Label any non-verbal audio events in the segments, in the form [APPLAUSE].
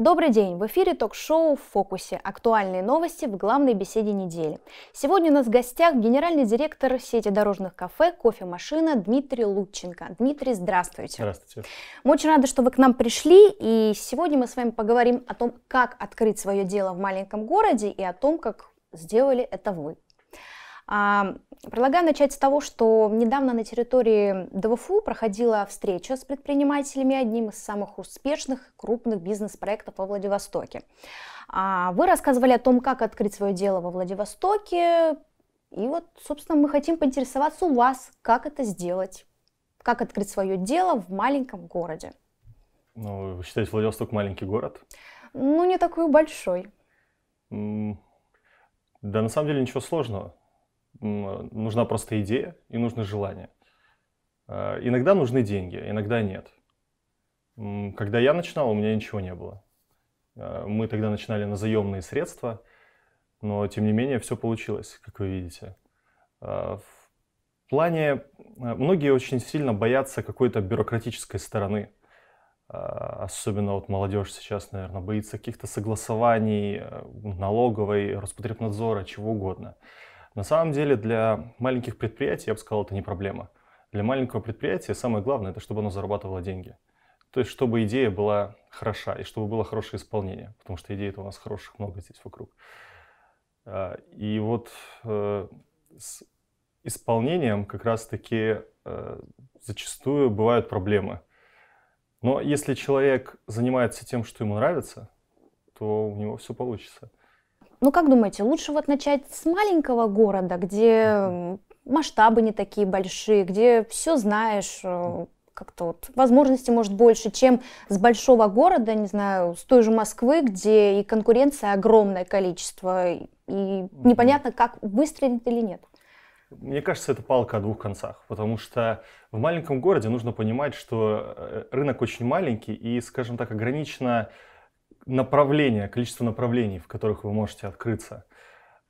Добрый день! В эфире ток-шоу «В фокусе». Актуальные новости в главной беседе недели. Сегодня у нас в гостях генеральный директор сети дорожных кафе «Кофемашина» Дмитрий Лутченко. Дмитрий, здравствуйте! Здравствуйте! Мы очень рады, что вы к нам пришли, и сегодня мы с вами поговорим о том, как открыть свое дело в маленьком городе и о том, как сделали это вы. А, Предлагаю начать с того, что недавно на территории ДВФУ проходила встреча с предпринимателями одним из самых успешных крупных бизнес-проектов во Владивостоке. А, вы рассказывали о том, как открыть свое дело во Владивостоке, и вот, собственно, мы хотим поинтересоваться у вас, как это сделать, как открыть свое дело в маленьком городе. Ну, вы считаете Владивосток маленький город? Ну, не такой большой. Да, на самом деле ничего сложного. А, нужна просто идея и нужно желание. А, иногда нужны деньги, иногда нет. Когда я начинал, у меня ничего не было. А, мы тогда начинали на заемные средства, но тем не менее все получилось, как вы видите. В плане многие очень сильно боятся какой-то бюрократической стороны. Особенно вот молодежь сейчас, наверное, боится каких-то согласований, налоговой, Роспотребнадзора, чего угодно. На самом деле для маленьких предприятий, я бы сказал, это не проблема. Для маленького предприятия самое главное, это чтобы оно зарабатывало деньги. То есть, чтобы идея была хороша и чтобы было хорошее исполнение, потому что идей у нас хороших много здесь вокруг. А, и вот э, с исполнением как раз-таки э, зачастую бывают проблемы. Но если человек занимается тем, что ему нравится, то у него все получится ну как думаете, лучше вот начать с маленького города, где масштабы не такие большие, где все знаешь, э, как-то вот возможности может больше, чем с большого города, не знаю, с той же Москвы, где и конкуренция огромное количество, и непонятно, как выстрелит или нет. Мне кажется, это палка о двух концах, потому что в маленьком городе нужно понимать, что э, рынок очень маленький и, скажем так, ограничено направления, количество направлений, в которых вы можете открыться.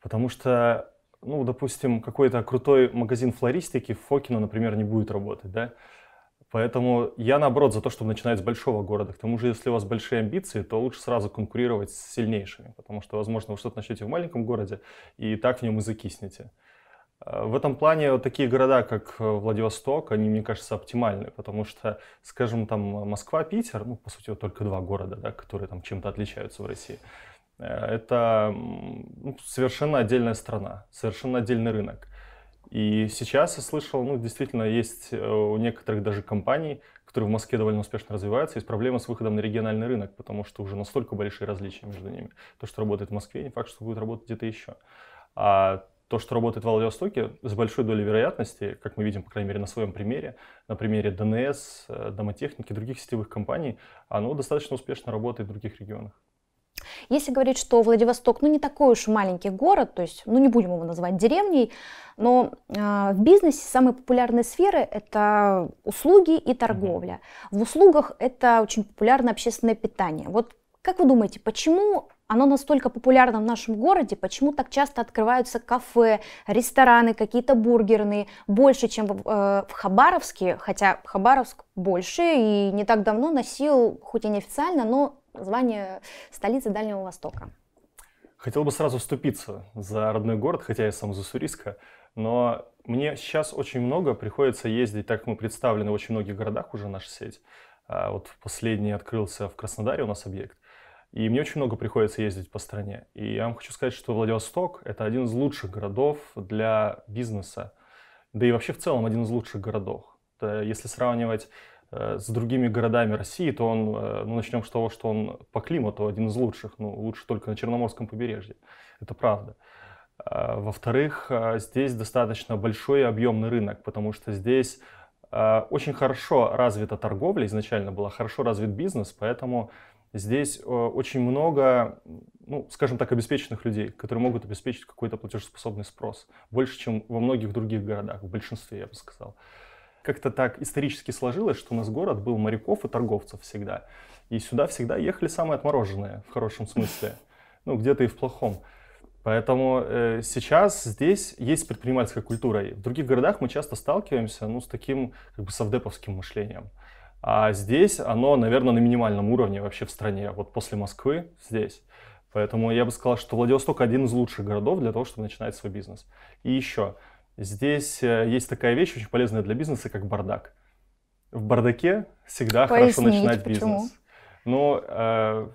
Потому что, ну, допустим, какой-то крутой магазин флористики в Фокино, например, не будет работать, да? Поэтому я, наоборот, за то, чтобы начинать с большого города. К тому же, если у вас большие амбиции, то лучше сразу конкурировать с сильнейшими, потому что, возможно, вы что-то начнете в маленьком городе и так в нем и закиснете. В этом плане вот такие города, как э, Владивосток, они, мне кажется, оптимальны, потому что, скажем, там э, Москва, Питер, ну, по сути, вот только два города, да, которые там чем-то отличаются в России. Э, это ну, совершенно отдельная страна, совершенно отдельный рынок. И сейчас я слышал, ну, действительно, есть у некоторых даже компаний, которые в Москве довольно успешно развиваются, есть проблемы с выходом на региональный рынок, потому что уже настолько большие различия между ними. То, что работает в Москве, не факт, что будет работать где-то еще. А то, что работает в Владивостоке, с большой долей вероятности, как мы видим, по крайней мере, на своем примере, на примере ДНС, э, домотехники, других сетевых компаний, оно достаточно успешно работает в других регионах. Если говорить, что Владивосток, ну не такой уж маленький город, то есть, ну не будем его называть деревней, но э, в бизнесе самые популярные сферы это услуги и торговля. В услугах это очень популярно общественное питание. Вот как вы думаете, почему оно настолько популярно в нашем городе, почему так часто открываются кафе, рестораны, какие-то бургерные, больше, чем в, э, в Хабаровске, хотя Хабаровск больше и не так давно носил, хоть и неофициально, но звание столицы Дальнего Востока. Хотел бы сразу вступиться за родной город, хотя я сам из Уссурийска, но мне сейчас очень много приходится ездить, так как мы представлены в очень многих городах уже наша сеть. А вот последний открылся в Краснодаре у нас объект. И мне очень много приходится ездить по стране. И я вам хочу сказать, что Владивосток — это один из лучших городов для бизнеса. Да и вообще в целом один из лучших городов. Если сравнивать э, с другими городами России, то он, э, ну, начнем с того, что он по климату один из лучших, ну, лучше только на Черноморском побережье. Это правда. А, во-вторых, а, здесь достаточно большой и объемный рынок, потому что здесь а, очень хорошо развита торговля изначально была, хорошо развит бизнес, поэтому Здесь э, очень много, ну, скажем так, обеспеченных людей, которые могут обеспечить какой-то платежеспособный спрос. Больше, чем во многих других городах, в большинстве, я бы сказал. Как-то так исторически сложилось, что у нас город был моряков и торговцев всегда. И сюда всегда ехали самые отмороженные, в хорошем смысле. Ну, где-то и в плохом. Поэтому э, сейчас здесь есть предпринимательская культура. И в других городах мы часто сталкиваемся ну, с таким как бы совдеповским мышлением. А здесь оно, наверное, на минимальном уровне вообще в стране, вот после Москвы здесь. Поэтому я бы сказал, что Владивосток один из лучших городов для того, чтобы начинать свой бизнес. И еще, здесь э, есть такая вещь, очень полезная для бизнеса, как бардак. В бардаке всегда Поясните, хорошо начинать почему? бизнес. Но ну, э,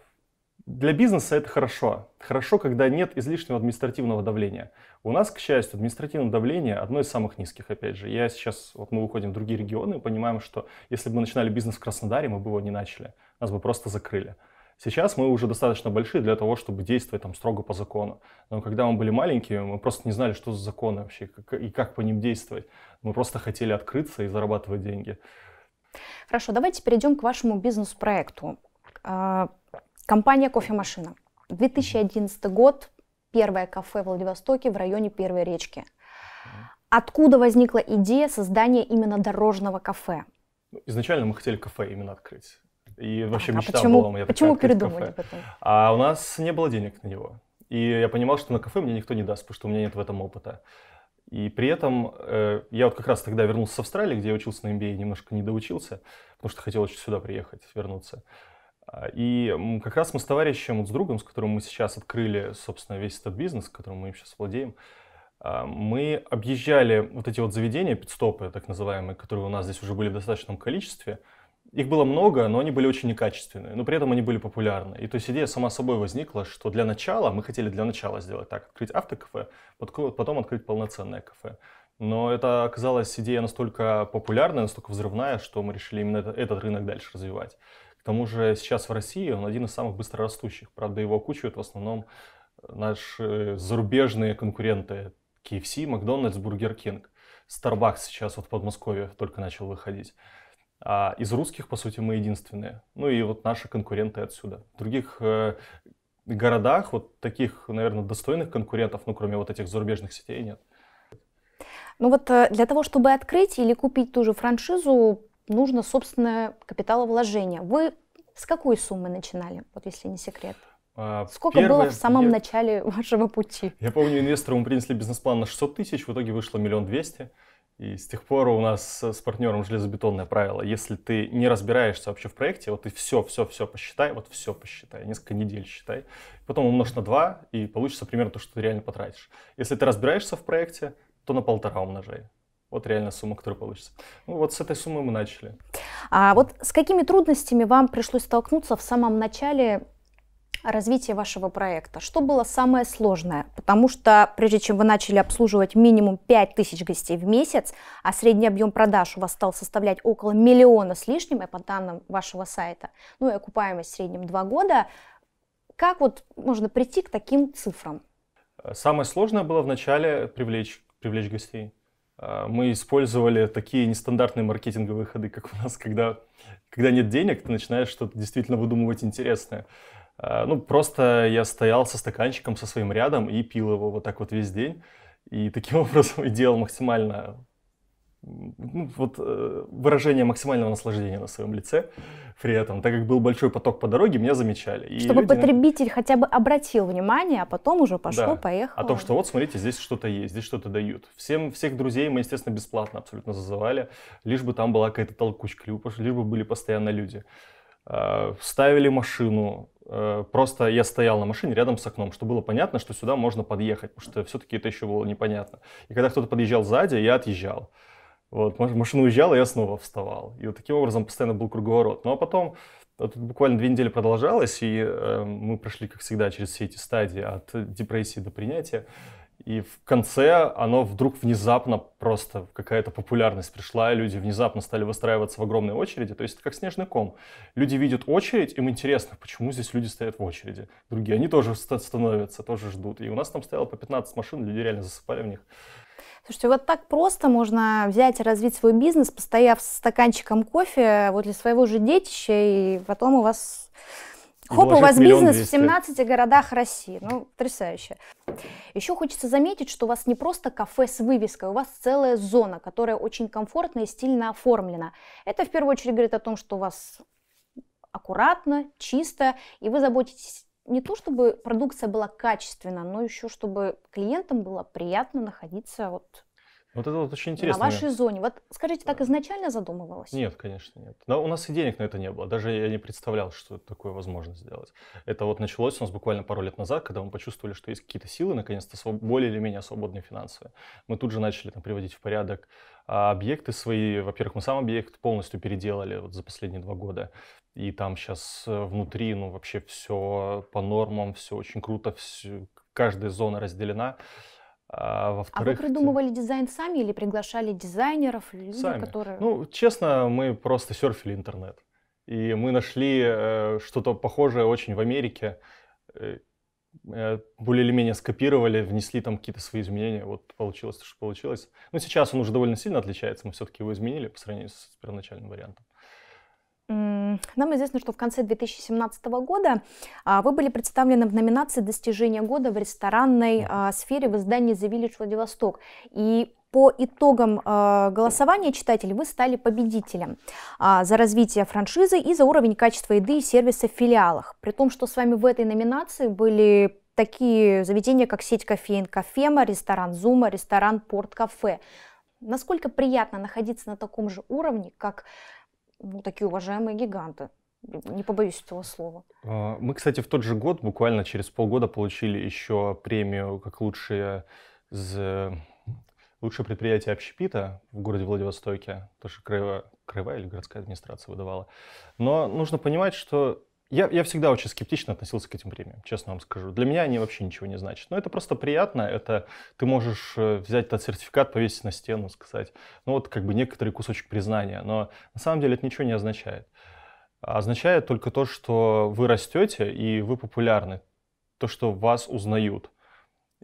для бизнеса это хорошо. Хорошо, когда нет излишнего административного давления. У нас, к счастью, административное давление одно из самых низких, опять же. Я сейчас, вот мы выходим в другие регионы и понимаем, что если бы мы начинали бизнес в Краснодаре, мы бы его не начали. Нас бы просто закрыли. Сейчас мы уже достаточно большие для того, чтобы действовать там строго по закону. Но когда мы были маленькими, мы просто не знали, что за законы вообще и как по ним действовать. Мы просто хотели открыться и зарабатывать деньги. Хорошо, давайте перейдем к вашему бизнес-проекту. А, Компания «Кофемашина». 2011 год, первое кафе в Владивостоке в районе Первой речки. Откуда возникла идея создания именно дорожного кафе? Ну, изначально мы хотели кафе именно открыть. И вообще а, мечта почему, была моя. Почему передумали кафе. потом? А у нас не было денег на него. И я понимал, что на кафе мне никто не даст, потому что у меня нет в этом опыта. И при этом э, я вот как раз тогда вернулся с Австралии, где я учился на MBA, немножко не доучился, потому что хотел очень сюда приехать, вернуться. А, и как раз мы с товарищем, вот с другом, с которым мы сейчас открыли, собственно, весь этот бизнес, которым мы сейчас владеем, а, мы объезжали вот эти вот заведения, пидстопы так называемые, которые у нас здесь уже были в достаточном количестве. Их было много, но они были очень некачественные, но при этом они были популярны. И то есть идея сама собой возникла, что для начала, мы хотели для начала сделать так, открыть автокафе, потом открыть полноценное кафе. Но это оказалась идея настолько популярная, настолько взрывная, что мы решили именно этот рынок дальше развивать. К тому же сейчас в России он один из самых быстрорастущих. Правда, его окучивают в основном э, наши зарубежные конкуренты KFC, Макдональдс, Бургер Кинг. Starbucks сейчас вот в Подмосковье только начал выходить. А из русских, по сути, мы единственные. Ну и вот наши конкуренты отсюда. В других э, городах вот таких, наверное, достойных конкурентов, ну кроме вот этих зарубежных сетей, нет. Ну вот э, для того, чтобы открыть или купить ту же франшизу, нужно собственное капиталовложение. Вы с какой суммы начинали, вот если не секрет? А, Сколько Первое, было в самом я, начале [LAUGHS] вашего пути? Я помню, инвестору мы принесли бизнес-план на 600 тысяч, в итоге вышло миллион двести. И с тех пор у нас с партнером железобетонное правило. Если ты не разбираешься вообще в проекте, вот ты все-все-все посчитай, вот все посчитай, несколько недель считай. Потом умножь на 2, и получится примерно то, что ты реально потратишь. Если ты разбираешься в проекте, то на полтора умножай. Вот реально сумма, которая получится. Ну вот с этой суммы мы начали. А вот с какими трудностями вам пришлось столкнуться в самом начале развития вашего проекта? Что было самое сложное? Потому что прежде чем вы начали обслуживать минимум 5000 гостей в месяц, а средний объем продаж у вас стал составлять около миллиона с лишним, и по данным вашего сайта, ну и окупаемость в среднем 2 года, как вот можно прийти к таким цифрам? Самое сложное было вначале привлечь, привлечь гостей. А, мы использовали такие нестандартные маркетинговые ходы, как у нас, когда, когда нет денег, ты начинаешь что-то действительно выдумывать интересное. А, ну, просто я стоял со стаканчиком со своим рядом и пил его вот так вот весь день. И таким [LAUGHS] образом и делал максимально ну, вот, э, выражение максимального наслаждения на своем лице при этом. Так как был большой поток по дороге, меня замечали. И Чтобы люди... потребитель хотя бы обратил внимание, а потом уже пошло, да. поехало. О а том, что вот, смотрите, здесь что-то есть, здесь что-то дают. Всем, всех друзей мы, естественно, бесплатно абсолютно зазывали, лишь бы там была какая-то толкучка, лишь бы были постоянно люди. А, ставили машину, э, просто я стоял на машине рядом с окном, что было понятно, что сюда можно подъехать, потому что все-таки это еще было непонятно. И когда кто-то подъезжал сзади, я отъезжал. Вот, машина уезжала, я снова вставал. И вот таким образом постоянно был круговорот. Ну а потом это буквально две недели продолжалось, и э, мы прошли, как всегда, через все эти стадии от депрессии до принятия. И в конце оно вдруг внезапно просто какая-то популярность пришла, и люди внезапно стали выстраиваться в огромной очереди. То есть это как снежный ком. Люди видят очередь, им интересно, почему здесь люди стоят в очереди. Другие, они тоже становятся, тоже ждут. И у нас там стояло по 15 машин, люди реально засыпали в них. Слушайте, вот так просто можно взять и развить свой бизнес, постояв с стаканчиком кофе вот для своего же детища, и потом у вас Хоп, у вас бизнес 200. в 17 городах России. Ну, потрясающе. Еще хочется заметить, что у вас не просто кафе с вывеской, у вас целая зона, которая очень комфортно и стильно оформлена. Это в первую очередь говорит о том, что у вас аккуратно, чисто, и вы заботитесь не то чтобы продукция была качественна, но еще чтобы клиентам было приятно находиться вот вот это вот очень интересно. На вашей зоне. Вот скажите, так изначально задумывалось? Нет, конечно, нет. Но у нас и денег на это не было. Даже я не представлял, что такое возможно сделать. Это вот началось у нас буквально пару лет назад, когда мы почувствовали, что есть какие-то силы, наконец-то, более или менее свободные финансы. Мы тут же начали там, приводить в порядок а объекты свои. Во-первых, мы сам объект полностью переделали вот, за последние два года. И там сейчас э, внутри, ну, вообще все по нормам, все очень круто, все, каждая зона разделена. А, а вы придумывали дизайн сами или приглашали дизайнеров, людей, сами. которые... Ну, честно, мы просто серфили интернет. И мы нашли э, что-то похожее очень в Америке. Э, э более или менее скопировали, внесли там какие-то свои изменения. Вот получилось то, что получилось. Но ну, сейчас он уже довольно сильно отличается. Мы все-таки его изменили по сравнению с первоначальным вариантом. Нам известно, что в конце 2017 года а, вы были представлены в номинации «Достижение года» в ресторанной а, сфере в издании «The Village Владивосток». И по итогам а, голосования читателей вы стали победителем за развитие франшизы и за уровень качества еды и сервиса в филиалах. При том, что с вами в этой номинации были такие заведения, как сеть кофеин Кофема, ресторан Зума, ресторан Порт Кафе. Насколько приятно находиться на таком же уровне, как ну, такие уважаемые гиганты. Не побоюсь этого слова. А, мы, кстати, в тот же год, буквально через полгода, получили еще премию как лучшие из лучшее предприятие общепита в городе Владивостоке, тоже краевая, краевая или городская администрация выдавала. Но нужно понимать, что я, я всегда очень скептично относился к этим премиям, честно вам скажу. Для меня они вообще ничего не значат. Но это просто приятно. Это ты можешь э, взять этот сертификат, повесить на стену, сказать, ну вот как бы некоторый кусочек признания. Но на самом деле это ничего не означает. А означает только то, что вы растете и вы популярны. То, что вас узнают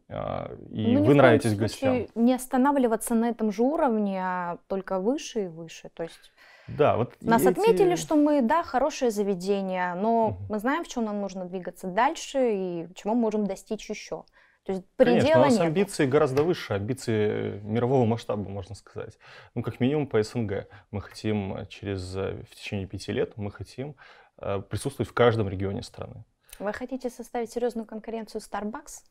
а, и ну, вы нравитесь гостям. Не останавливаться на этом же уровне, а только выше и выше. То есть да, вот Нас эти... отметили, что мы, да, хорошее заведение, но угу. мы знаем, в чем нам нужно двигаться дальше и чего можем достичь еще. То есть предела Конечно, у нас нет. амбиции гораздо выше, амбиции э, мирового масштаба, можно сказать. Ну, как минимум по СНГ. Мы хотим э, через, э, в течение пяти лет, мы хотим присутствовать в каждом регионе страны. Вы хотите составить серьезную конкуренцию Starbucks?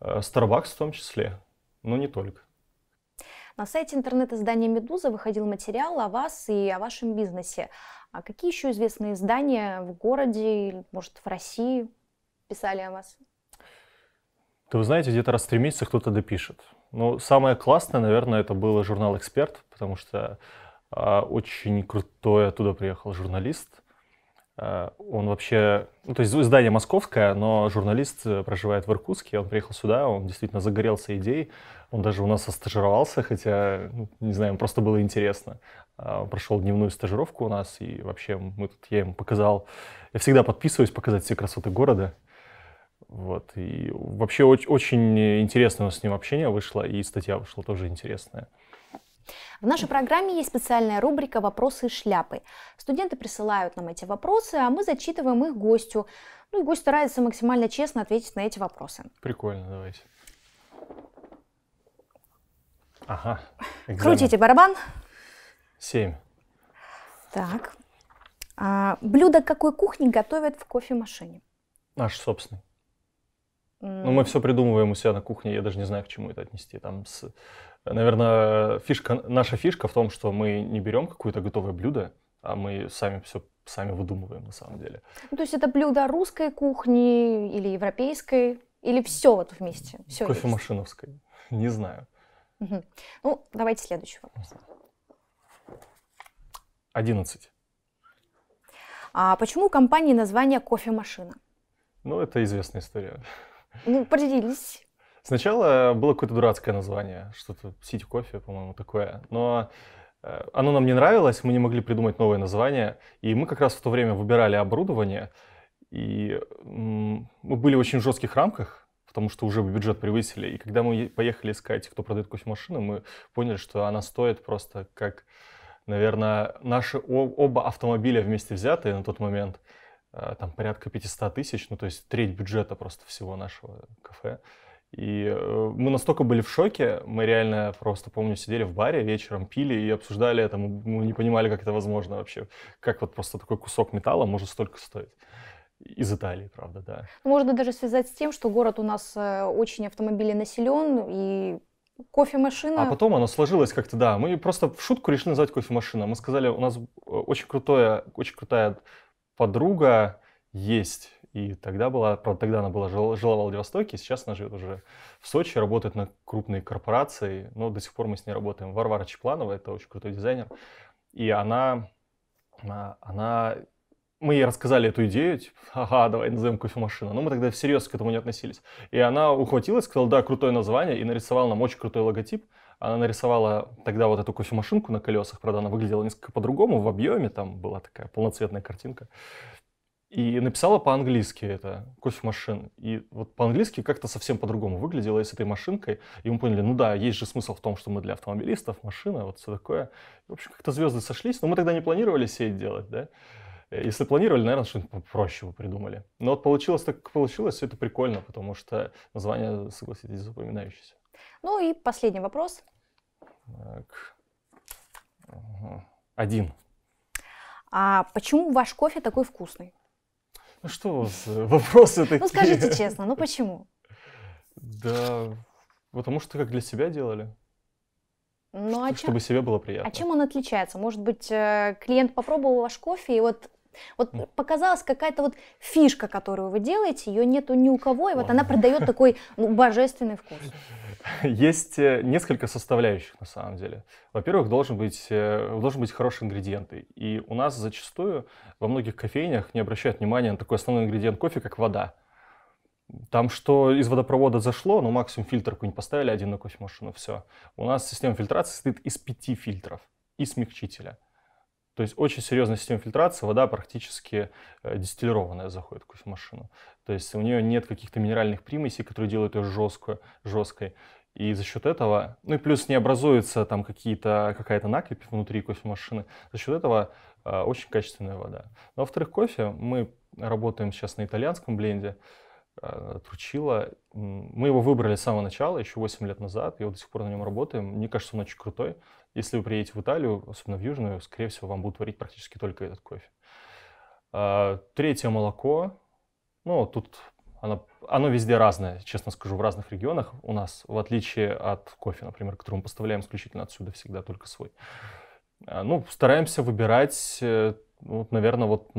Starbucks в том числе, но не только. На сайте интернет-издания «Медуза» выходил материал о вас и о вашем бизнесе. А какие еще известные издания в городе, может, в России писали о вас? То вы знаете, где-то раз в три месяца кто-то допишет. Ну, самое классное, наверное, это был журнал «Эксперт», потому что а, очень крутой оттуда приехал журналист, а, он вообще, ну, то есть издание московское, но журналист э, проживает в Иркутске, он приехал сюда, он действительно загорелся идеей, он даже у нас стажировался, хотя, ну, не знаю, просто было интересно. А, прошел дневную стажировку у нас, и вообще мы тут, я ему показал, я всегда подписываюсь показать все красоты города, вот. И вообще очень, очень интересное с ним общение вышло, и статья вышла тоже интересная. В нашей программе есть специальная рубрика «Вопросы из шляпы». Студенты присылают нам эти вопросы, а мы зачитываем их гостю. Ну и гость старается максимально честно ответить на эти вопросы. Прикольно, давайте. Ага. Экзамен. Крутите барабан. Семь. Так. А, блюдо какой кухни готовят в кофемашине? Наш собственный. Mm. Ну, мы все придумываем у себя на кухне, я даже не знаю, к чему это отнести. Там с Наверное, фишка, наша фишка в том, что мы не берем какое-то готовое блюдо, а мы сами все сами выдумываем на самом деле. Ну, то есть это блюдо русской кухни или европейской, или все вот вместе? Все Кофемашиновской, есть. не знаю. Угу. Ну, давайте следующий вопрос. Одиннадцать. А почему у компании название кофемашина? Ну, это известная история. Ну, поделились. Сначала было какое-то дурацкое название, что-то Сити Кофе, по-моему, такое. Но э, оно нам не нравилось, мы не могли придумать новое название. И мы как раз в то время выбирали оборудование. И мы были в очень жестких рамках, потому что уже бюджет превысили. И когда мы поехали искать, кто продает кофемашину, мы поняли, что она стоит просто как, наверное, наши оба автомобиля вместе взятые на тот момент. Э, там порядка 500 тысяч, ну то есть треть бюджета просто всего нашего кафе. И э, мы настолько были в шоке, мы реально просто, помню, сидели в баре вечером, пили и обсуждали это, мы не понимали, как это возможно вообще, как вот просто такой кусок металла может столько стоить. Из Италии, правда, да. Можно даже связать с тем, что город у нас э, очень автомобиленаселен, и кофемашина. А потом оно сложилось как-то, да. Мы просто в шутку решили назвать кофемашина. Мы сказали, у нас э, очень крутое, очень крутая подруга есть и тогда была, правда, тогда она была, жила, жила в Владивостоке, сейчас она живет уже в Сочи, работает на крупной корпорации, но до сих пор мы с ней работаем. Варвара Чепланова, это очень крутой дизайнер. И она, а, она мы ей рассказали эту идею, типа, ага, давай назовем кофемашину. Но мы тогда всерьез к этому не относились. И она ухватилась, сказала, да, крутое название, и нарисовала нам очень крутой логотип. Она нарисовала тогда вот эту кофемашинку на колесах, правда, она выглядела несколько по-другому в объеме, там была такая полноцветная картинка. И написала по-английски это, кофемашин. И вот по-английски как-то совсем по-другому выглядело с этой машинкой. И мы поняли, ну да, есть же смысл в том, что мы для автомобилистов, машина, вот все такое. И, в общем, как-то звезды сошлись, но мы тогда не планировали сеть делать, да. Э, если планировали, наверное, что-нибудь проще бы придумали. Но вот получилось так, как получилось, все это прикольно, потому что название, согласитесь, запоминающееся. Ну и последний вопрос. Так. Один. А почему ваш кофе такой вкусный? Ну что у вас [LAUGHS] вопросы такие? Ну скажите честно, ну почему? Да, потому что как для себя делали. Ну, а чтобы чем, себе было приятно. А чем он отличается? Может быть, э, клиент попробовал ваш кофе, и вот, вот mm. показалась какая-то вот фишка, которую вы делаете, ее нету ни у кого, и вот Ладно. она продает такой ну, божественный вкус. [LAUGHS] Есть э, несколько составляющих, на самом деле. Во-первых, должен быть, э, должен быть хороший ингредиенты. И у нас зачастую во многих кофейнях не обращают внимания на такой основной ингредиент кофе, как вода. Там что из водопровода зашло, ну максимум фильтр какой-нибудь поставили, один на кофемашину, все. У нас система фильтрации состоит из пяти фильтров и смягчителя. То есть очень серьезная система фильтрации, вода практически э, дистиллированная заходит в кофемашину. То есть у нее нет каких-то минеральных примесей, которые делают ее жесткую, жесткой. И за счет этого, ну и плюс не образуется там какие-то, какая-то накипь внутри кофемашины, за счет этого э, очень качественная вода. Ну, во-вторых, кофе, мы работаем сейчас на итальянском бленде, э, Тручила. Мы его выбрали с самого начала, еще 8 лет назад, и вот до сих пор на нем работаем. Мне кажется, он очень крутой. Если вы приедете в Италию, особенно в Южную, скорее всего, вам будут варить практически только этот кофе. Э, третье молоко, ну, тут оно, оно везде разное, честно скажу, в разных регионах у нас, в отличие от кофе, например, который мы поставляем исключительно отсюда всегда, только свой. А, ну, стараемся выбирать, э, ну, вот, наверное, вот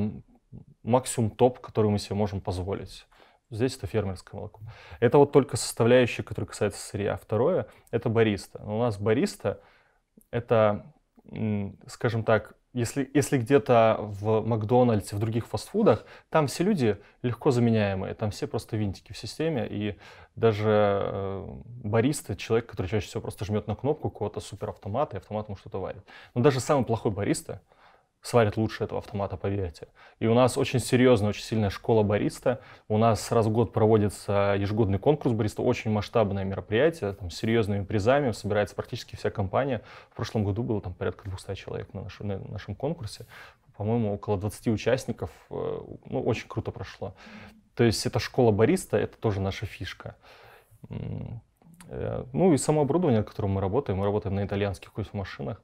максимум топ, который мы себе можем позволить. Здесь это фермерское молоко. Это вот только составляющая, которая касается сырья. А второе — это бариста. У нас бариста — это, скажем так, если, если где-то в Макдональдсе, в других фастфудах, там все люди легко заменяемые, там все просто винтики в системе, и даже э, бариста, человек, который чаще всего просто жмет на кнопку какого-то суперавтомата, и автомат ему что-то варит. Но даже самый плохой бариста, сварят лучше этого автомата, поверьте. И у нас очень серьезная, очень сильная школа бариста. У нас раз в год проводится ежегодный конкурс бариста, очень масштабное мероприятие, там, с серьезными призами, собирается практически вся компания. В прошлом году было там порядка 200 человек на, наш, на нашем конкурсе. По-моему, около 20 участников. Э, ну, очень круто прошло. То есть это школа бариста, это тоже наша фишка. Э, ну и само оборудование, на котором мы работаем, мы работаем на итальянских кофемашинах. машинах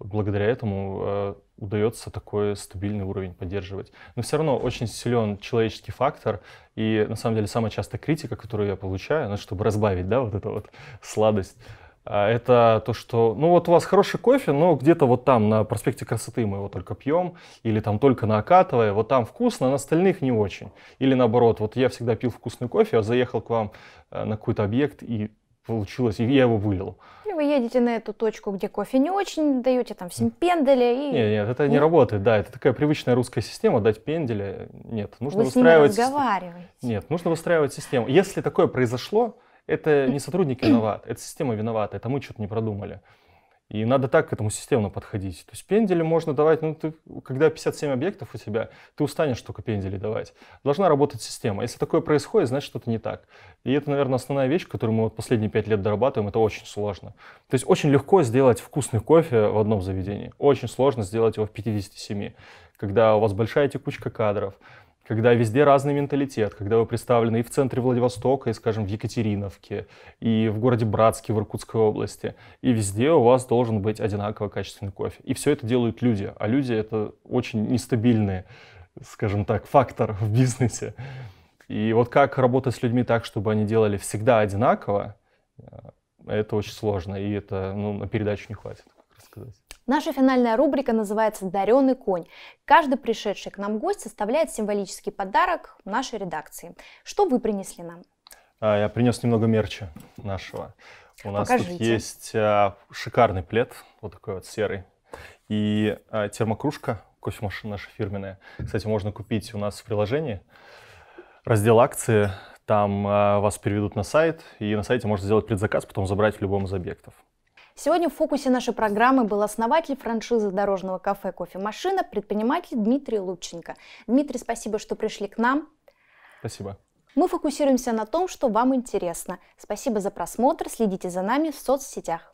благодаря этому э, удается такой стабильный уровень поддерживать. Но все равно очень силен человеческий фактор, и на самом деле самая частая критика, которую я получаю, ну, чтобы разбавить, да, вот эту вот сладость, э, это то, что, ну вот у вас хороший кофе, но где-то вот там на проспекте красоты мы его только пьем, или там только на Акатовой, вот там вкусно, а на остальных не очень. Или наоборот, вот я всегда пил вкусный кофе, я заехал к вам э, на какой-то объект и получилось, и я его вылил. Или вы едете на эту точку, где кофе не очень, даете там всем пендели и... Нет, нет, это не работает, да, это такая привычная русская система, дать пендели, нет, нужно вы выстраивать... С ними разговариваете. Нет, нужно выстраивать систему. Если такое произошло, это не [COUGHS] сотрудники виноваты, это система виновата, это мы что-то не продумали. И надо так к этому системно подходить. То есть пендели можно давать, ну, ты, когда 57 объектов у тебя, ты устанешь только пендели давать. Должна работать система. Если такое происходит, значит, что-то не так. И это, наверное, основная вещь, которую мы вот последние 5 лет дорабатываем. Это очень сложно. То есть очень легко сделать вкусный кофе в одном заведении. Очень сложно сделать его в 57, когда у вас большая текучка кадров когда везде разный менталитет, когда вы представлены и в центре Владивостока, и, скажем, в Екатериновке, и в городе Братске в Иркутской области, и везде у вас должен быть одинаково качественный кофе. И все это делают люди, а люди — это очень нестабильный, скажем так, фактор в бизнесе. И вот как работать с людьми так, чтобы они делали всегда одинаково, э, это очень сложно, и это ну, на передачу не хватит, как рассказать. Наша финальная рубрика называется «Даренный конь». Каждый пришедший к нам гость составляет символический подарок нашей редакции. Что вы принесли нам? А, я принес немного мерча нашего. У нас Покажите. тут есть а, шикарный плед, вот такой вот серый, и а, термокружка, кофемашина наша фирменная. Кстати, можно купить у нас в приложении раздел акции, там вас переведут на сайт, и на сайте можно сделать предзаказ, потом забрать в любом из объектов. Сегодня в фокусе нашей программы был основатель франшизы дорожного кафе «Кофемашина», предприниматель Дмитрий Лученко. Дмитрий, спасибо, что пришли к нам. Спасибо. Мы фокусируемся на том, что вам интересно. Спасибо за просмотр, следите за нами в соцсетях.